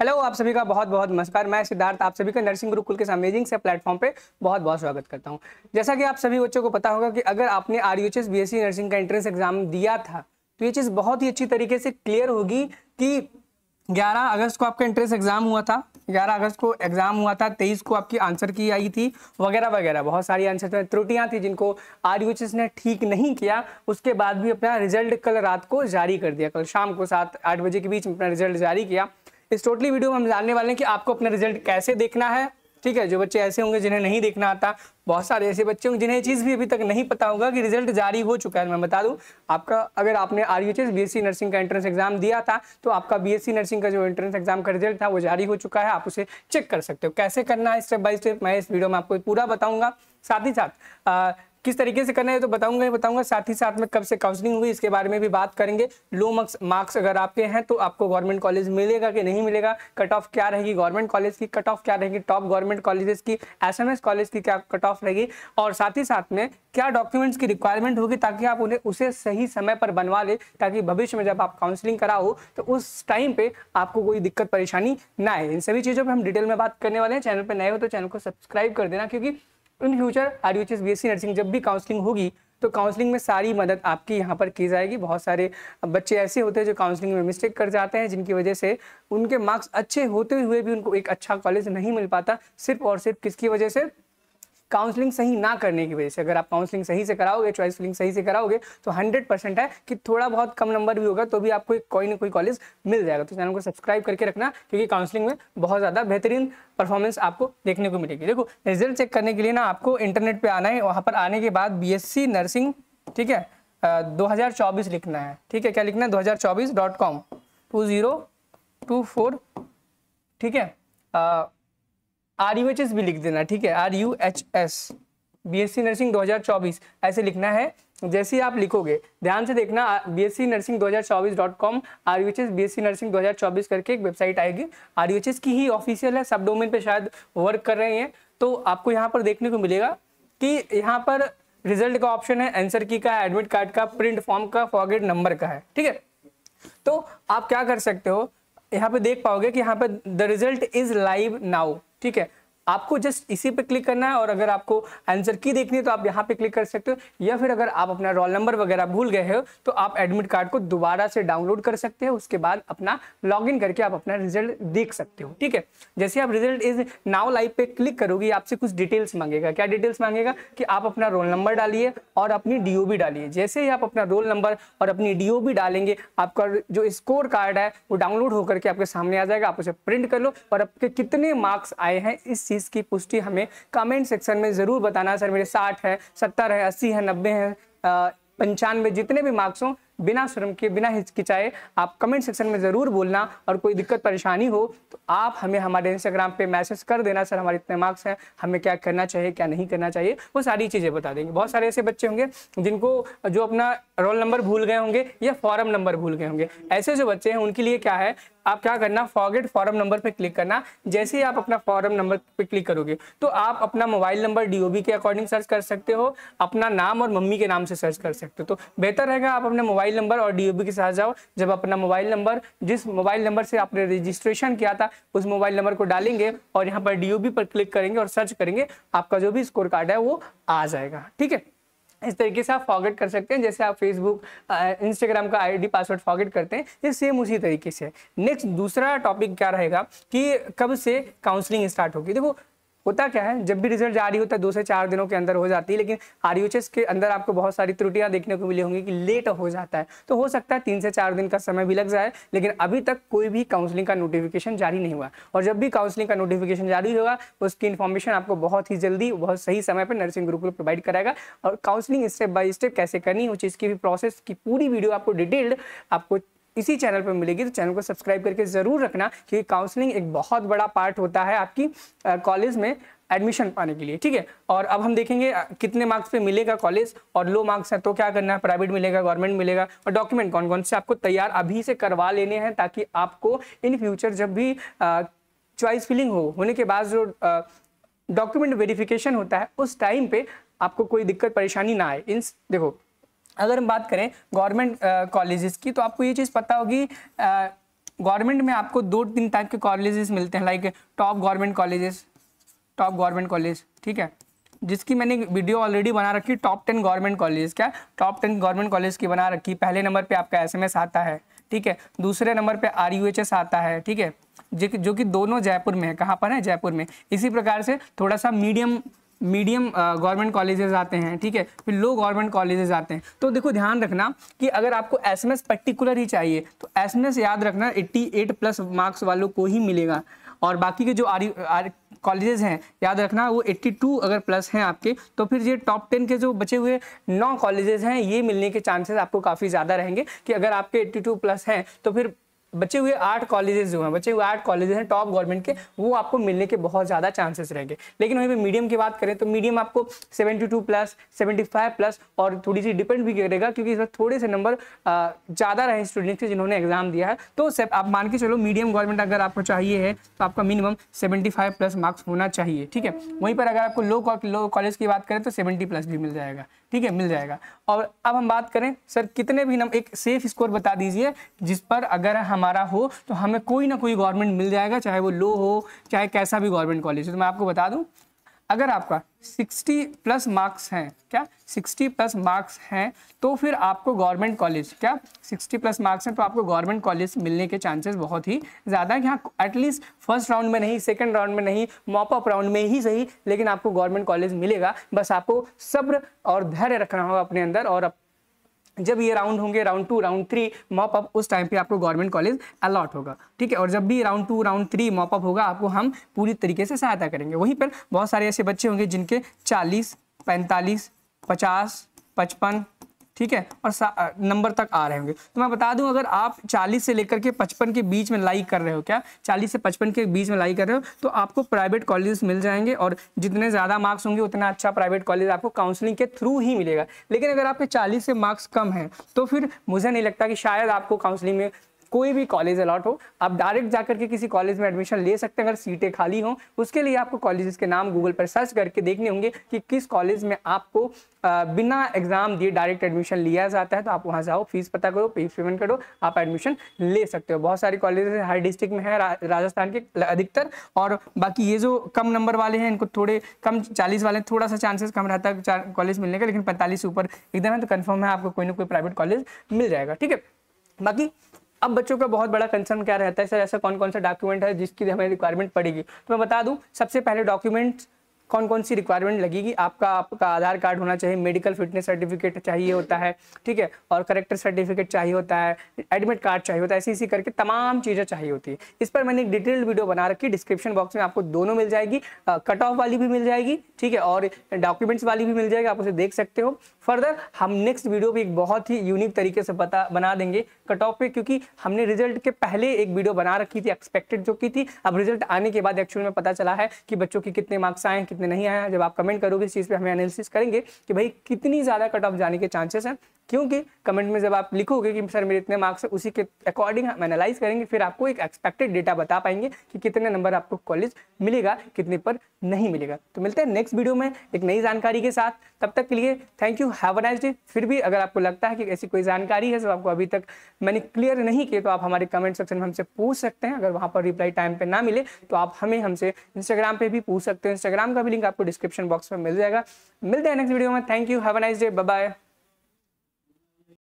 hello आप सभी का बहुत बहुत नमस्कार मैं सिद्धार्थ आप सभी का नर्सिंग गुरुकुल के अमेजिंग से प्लेटफॉर्म पे बहुत बहुत स्वागत करता हूं जैसा कि आप सभी बच्चों को पता होगा कि अगर आपने आर यू नर्सिंग का एंट्रेंस एग्जाम दिया था तो ये चीज़ बहुत ही अच्छी तरीके से क्लियर होगी कि 11 अगस्त को आपका एंट्रेंस एग्जाम हुआ था 11 अगस्त को एग्जाम हुआ था 23 को आपकी आंसर की आई थी वगैरह वगैरह बहुत सारी आंसर थे त्रुटियां थी जिनको आर ने ठीक नहीं किया उसके बाद भी अपना रिजल्ट कल रात को जारी कर दिया कल शाम को सात आठ बजे के बीच अपना रिजल्ट जारी किया इस टोटली वीडियो में हम जानने वाले हैं कि आपको अपना रिजल्ट कैसे देखना है ठीक है जो बच्चे ऐसे होंगे जिन्हें नहीं देखना आता बहुत सारे ऐसे बच्चे होंगे जिन्हें चीज़ भी अभी तक नहीं पता होगा कि रिजल्ट जारी हो चुका है मैं बता दूं आपका अगर आपने आर यू बीएससी नर्सिंग का एंट्रेंस एग्जाम दिया था तो आपका बीएससी नर्सिंग का जो एंट्रेंस एग्जाम का रिजल्ट था वो जारी हो चुका है आप उसे चेक कर सकते हो कैसे करना है स्टेप बाय स्टेप मैं इस वीडियो में आपको पूरा बताऊंगा साथ ही साथ किस तरीके से करना है तो बताऊंगा ही बताऊंगा साथ ही साथ में कब से काउंसलिंग हुई इसके बारे में भी बात करेंगे लो मार्क्स मार्क्स अगर आपके हैं तो आपको गवर्नमेंट कॉलेज मिलेगा कि नहीं मिलेगा कट ऑफ क्या रहेगी गवर्नमेंट कॉलेज की कट ऑफ क्या रहेगी टॉप गवर्नमेंट कॉलेजेस की एस कॉलेज की क्या कट ऑफ रहेगी और साथ ही साथ में क्या डॉक्यूमेंट्स की रिक्वायरमेंट होगी ताकि आप उन्हें उसे सही समय पर बनवा ले ताकि भविष्य में जब आप काउंसलिंग कराओ तो उस टाइम पे आपको कोई दिक्कत परेशानी ना आए इन सभी चीज़ों पर हम डिटेल में बात करने वाले हैं चैनल पर नए हो तो चैनल को सब्सक्राइब कर देना क्योंकि in future R U H S nursing जब भी काउंसलिंग होगी तो काउंसलिंग में सारी मदद आपकी यहाँ पर की जाएगी बहुत सारे बच्चे ऐसे होते हैं जो काउंसलिंग में मिस्टेक कर जाते हैं जिनकी वजह से उनके मार्क्स अच्छे होते हुए भी उनको एक अच्छा कॉलेज नहीं मिल पाता सिर्फ और सिर्फ किसकी वजह से काउंसलिंग सही ना करने की वजह से अगर आप काउंसलिंग सही से कराओगे चॉइस फिलिंग सही से कराओगे तो हंड्रेड परसेंट है कि थोड़ा बहुत कम नंबर भी होगा तो भी आपको कोई ना कोई कॉलेज मिल जाएगा तो चैनल को सब्सक्राइब करके रखना क्योंकि काउंसलिंग में बहुत ज़्यादा बेहतरीन परफॉर्मेंस आपको देखने को मिलेगी देखो रिजल्ट चेक करने के लिए ना आपको इंटरनेट पर आना है वहाँ पर आने के बाद बी नर्सिंग ठीक है दो हज़ार चौबीस लिखना है ठीक है क्या लिखना है दो हज़ार चौबीस dot com two zero two four ठीक है आर यू एच एस भी लिख देना ठीक है R U H S B S C nursing 2024 ऐसे लिखना है जैसे ही आप लिखोगे ध्यान से देखना बी एस सी नर्सिंग दो हज़ार चौबीस dot com R U H S B S C nursing दो हज़ार चौबीस करके एक वेबसाइट आएगी आर यू एच एस की ही ऑफिशियल है सब डोमेन पे शायद वर्क कर रहे हैं तो आपको यहाँ पर देखने को मिलेगा कि यहाँ पर रिजल्ट का ऑप्शन है आंसर की का एडमिट कार्ड का प्रिंट फॉर्म का फॉरगेट नंबर का है ठीक है तो आप क्या कर सकते हो यहाँ पे देख पाओगे कि यहाँ पे the result is live now ठीक है आपको जस्ट इसी पे क्लिक करना है और अगर आपको आंसर की देखनी है तो आप यहाँ पे क्लिक कर सकते हो या फिर अगर आप अपना रोल नंबर वगैरह भूल गए हो तो आप एडमिट कार्ड को दोबारा से डाउनलोड कर सकते हो उसके बाद अपना लॉग इन करके आप अपना रिजल्ट देख सकते हो ठीक है जैसे आप रिजल्ट इज नाउ लाइव पे क्लिक करोगे आपसे कुछ डिटेल्स मांगेगा क्या डिटेल्स मांगेगा कि आप अपना रोल नंबर डालिए और अपनी डी डालिए जैसे ही आप अपना रोल नंबर और अपनी डी डालेंगे आपका जो स्कोर कार्ड है वो डाउनलोड होकर के आपके सामने आ जाएगा आप उसे प्रिंट कर लो और आपके कितने मार्क्स आए हैं इस चीज चीज़ की पुष्टि हमें कमेंट सेक्शन में ज़रूर बताना सर मेरे साठ है सत्तर है अस्सी है नब्बे है पंचानवे जितने भी मार्क्स हों बिना शर्म के बिना हिचकिचाए आप कमेंट सेक्शन में ज़रूर बोलना और कोई दिक्कत परेशानी हो तो आप हमें हमारे इंस्टाग्राम पे मैसेज कर देना सर हमारे इतने मार्क्स हैं हमें क्या करना चाहिए क्या नहीं करना चाहिए वो सारी चीज़ें बता देंगे बहुत सारे ऐसे बच्चे होंगे जिनको जो अपना रोल नंबर भूल गए होंगे या फॉर्म नंबर भूल गए होंगे ऐसे जो बच्चे हैं उनके लिए क्या है आप क्या करना फॉरगेट फॉरम नंबर पे क्लिक करना जैसे ही आप अपना फॉरम नंबर पे क्लिक करोगे तो आप अपना मोबाइल नंबर डीओबी के अकॉर्डिंग सर्च कर सकते हो अपना नाम और मम्मी के नाम से सर्च कर सकते हो तो बेहतर रहेगा आप अपने मोबाइल नंबर और डीओबी के साथ जाओ जब अपना मोबाइल नंबर जिस मोबाइल नंबर से आपने रजिस्ट्रेशन किया था उस मोबाइल नंबर को डालेंगे और यहाँ पर डीओबी पर क्लिक करेंगे और सर्च करेंगे आपका जो भी स्कोर कार्ड है वो आ जाएगा ठीक है इस तरीके से आप फॉगेट कर सकते हैं जैसे आप फेसबुक इंस्टाग्राम का आईडी पासवर्ड फॉगेट करते हैं ये सेम उसी तरीके से नेक्स्ट दूसरा टॉपिक क्या रहेगा कि कब से काउंसलिंग स्टार्ट होगी देखो होता क्या है जब भी रिजल्ट जारी होता है दो से चार दिनों के अंदर हो जाती है लेकिन आर के अंदर आपको बहुत सारी त्रुटियां देखने को मिली होंगी कि लेट हो जाता है तो हो सकता है तीन से चार दिन का समय भी लग जाए लेकिन अभी तक कोई भी काउंसलिंग का नोटिफिकेशन जारी नहीं हुआ और जब भी काउंसलिंग का नोटिफिकेशन जारी होगा उसकी इन्फॉर्मेशन आपको बहुत ही जल्दी बहुत सही समय पर नर्सिंग ग्रुप को प्रोवाइड कराएगा और काउंसलिंग स्टेप बाय स्टेप कैसे करनी है उस चीज़ की भी प्रोसेस की पूरी वीडियो आपको डिटेल्ड आपको इसी चैनल पर मिलेगी तो चैनल को सब्सक्राइब करके ज़रूर रखना क्योंकि काउंसलिंग एक बहुत बड़ा पार्ट होता है आपकी कॉलेज में एडमिशन पाने के लिए ठीक है और अब हम देखेंगे कितने मार्क्स पे मिलेगा कॉलेज और लो मार्क्स है तो क्या करना है प्राइवेट मिलेगा गवर्नमेंट मिलेगा और डॉक्यूमेंट कौन कौन से आपको तैयार अभी से करवा लेने हैं ताकि आपको इन फ्यूचर जब भी चॉइस फिलिंग हो होने के बाद जो डॉक्यूमेंट वेरिफिकेशन होता है उस टाइम पे आपको कोई दिक्कत परेशानी ना आए इन देखो अगर हम बात करें गवर्नमेंट कॉलेजेस की तो आपको ये चीज़ पता होगी गवर्नमेंट में आपको दो तीन टाइप के कॉलेजेस मिलते हैं like top government colleges top government college ठीक है जिसकी मैंने वीडियो ऑलरेडी बना रखी टॉप टेन गवर्नमेंट कॉलेज क्या टॉप टेन गवर्नमेंट कॉलेज की बना रखी पहले नंबर पर आपका एस आता है ठीक है दूसरे नंबर पर आर आता है ठीक है जो कि दोनों जयपुर में है कहाँ पर है जयपुर में इसी प्रकार से थोड़ा सा मीडियम मीडियम गवर्नमेंट कॉलेजेस आते हैं ठीक है फिर लो गवर्नमेंट कॉलेजेस आते हैं तो देखो ध्यान रखना कि अगर आपको एस एम एस पर्टिकुलर ही चाहिए तो एस एम एस याद रखना एट्टी एट प्लस मार्क्स वालों को ही मिलेगा और बाकी के जो आर आर कॉलेजेस हैं याद रखना वो 82 अगर प्लस हैं आपके तो फिर ये टॉप टेन के जो बचे हुए नौ कॉलेजेस हैं ये मिलने के चांसेस आपको काफ़ी ज़्यादा रहेंगे कि अगर आपके 82 प्लस हैं तो फिर बचे हुए आठ कॉलेजेस जो हैं बचे हुए आठ कॉलेजेस हैं टॉप गवर्नमेंट के वो आपको मिलने के बहुत ज़्यादा चांसेस रहेंगे लेकिन वहीं पे मीडियम की बात करें तो मीडियम आपको 72 प्लस 75 प्लस और थोड़ी सी डिपेंड भी करेगा क्योंकि इस थोड़े से नंबर ज़्यादा रहे स्टूडेंट्स के जिन्होंने एग्जाम दिया है तो आप मान के चलो मीडियम गवर्नमेंट अगर आपको चाहिए है तो आपका मिनिमम सेवेंटी प्लस मार्क्स होना चाहिए ठीक है वहीं पर अगर आपको लो लो कॉलेज की बात करें तो सेवेंटी प्लस भी मिल जाएगा ठीक है मिल जाएगा और अब हम बात करें सर कितने भी नंबर एक सेफ स्कोर बता दीजिए जिस पर अगर हमारा हो तो हमें कोई ना कोई गवर्नमेंट मिल जाएगा चाहे वो लो हो चाहे कैसा भी गवर्नमेंट कॉलेज हो तो मैं आपको बता दूं अगर आपका 60 प्लस मार्क्स हैं क्या 60 प्लस मार्क्स हैं तो फिर आपको गवर्नमेंट कॉलेज क्या 60 प्लस मार्क्स हैं तो आपको गवर्नमेंट कॉलेज मिलने के चांसेस बहुत ही ज़्यादा हैं यहाँ एटलीस्ट फर्स्ट राउंड में नहीं सेकंड राउंड में नहीं मॉपअप राउंड में ही सही लेकिन आपको गवर्नमेंट कॉलेज मिलेगा बस आपको सब्र और धैर्य रखना होगा अपने अंदर और अप जब ये राउंड होंगे round two round three mop up उस टाइम पे आपको गवर्नमेंट कॉलेज अलॉट होगा ठीक है और जब भी round two round three mop up होगा आपको हम पूरी तरीके से सहायता करेंगे वहीं पर बहुत सारे ऐसे बच्चे होंगे जिनके चालीस पैंतालीस पचास पचपन ठीक है और नंबर तक आ रहे होंगे तो मैं बता दूं अगर आप 40 से लेकर के 55 के बीच में लाइक कर रहे हो क्या 40 से 55 के बीच में लाइक कर रहे हो तो आपको प्राइवेट कॉलेज मिल जाएंगे और जितने ज़्यादा मार्क्स होंगे उतना अच्छा प्राइवेट कॉलेज आपको काउंसलिंग के थ्रू ही मिलेगा लेकिन अगर आपके चालीस से मार्क्स कम हैं तो फिर मुझे नहीं लगता कि शायद आपको काउंसलिंग में कोई भी कॉलेज अलॉट हो आप डायरेक्ट जाकर के किसी कॉलेज में एडमिशन ले सकते हैं अगर सीटें खाली हों उसके लिए आपको कॉलेजेस के नाम गूगल पर सर्च करके देखने होंगे कि किस कॉलेज में आपको बिना एग्जाम दिए डायरेक्ट एडमिशन लिया जाता है तो आप वहाँ जाओ फीस पता करो फीस पेमेंट करो आप एडमिशन ले सकते हो बहुत सारे कॉलेजेस हर डिस्ट्रिक्ट में है रा, राजस्थान के अधिकतर और बाकी ये जो कम नंबर वाले हैं इनको थोड़े कम चालीस वाले थोड़ा सा चांसेस कम रहता है कॉलेज मिलने का लेकिन पैंतालीस ऊपर एकदम है तो कन्फर्म है आपको कोई ना कोई प्राइवेट कॉलेज मिल जाएगा ठीक है बाकी अब बच्चों का बहुत बड़ा कंसर्न क्या रहता है सर ऐसा कौन कौन सा डॉक्यूमेंट है जिसकी हमें रिक्वायरमेंट पड़ेगी तो मैं बता दूं सबसे पहले डॉक्यूमेंट्स कौन कौन सी रिक्वायरमेंट लगेगी आपका आपका आधार कार्ड होना चाहिए मेडिकल फिटनेस सर्टिफिकेट चाहिए होता है ठीक है और करेक्टर सर्टिफिकेट चाहिए होता है एडमिट कार्ड चाहिए होता है ऐसी ऐसी करके तमाम चीज़ें चाहिए होती है इस पर मैंने एक डिटेल्ड वीडियो बना रखी डिस्क्रिप्शन बॉक्स में आपको दोनों मिल जाएगी कट ऑफ वाली भी मिल जाएगी ठीक है और डॉक्यूमेंट्स वाली भी मिल जाएगी आप उसे देख सकते हो फर्दर हम नेक्स्ट वीडियो भी एक बहुत ही यूनिक तरीके से बता बना देंगे कट ऑफ पे क्योंकि हमने रिजल्ट के पहले एक वीडियो बना रखी थी एक्सपेक्टेड जो की थी अब रिजल्ट आने के बाद एक्चुअल में पता चला है कि बच्चों के कितने मार्क्स आए कितने नहीं आया जब आप कमेंट करोगे इस चीज़ पर हम एनालिसिस करेंगे कि भाई कितनी ज़्यादा कट ऑफ जाने के चांसेस हैं क्योंकि कमेंट में जब आप लिखोगे कि सर मेरे इतने मार्क्स है उसी के अकॉर्डिंग हम एनालाइज करेंगे फिर आपको एक एक्सपेक्टेड डेटा बता पाएंगे कि कितने नंबर आपको कॉलेज मिलेगा कितने पर नहीं मिलेगा तो मिलते हैं नेक्स्ट वीडियो में एक नई जानकारी के साथ तब तक के लिए thank you have nice day फिर भी अगर आपको लगता है कि ऐसी कोई जानकारी है जो आपको अभी तक मैंने क्लियर नहीं किया तो आप हमारे कमेंट सेक्शन में हमसे पूछ सकते हैं अगर वहाँ पर रिप्लाई टाइम पर ना मिले तो आप हमें हमसे इंस्टाग्राम पर भी पूछ सकते हैं इंस्टाग्राम का भी लिंक आपको डिस्क्रिप्शन बॉक्स में मिल जाएगा मिलते हैं नेक्स्ट वीडियो में thank you have nice day bye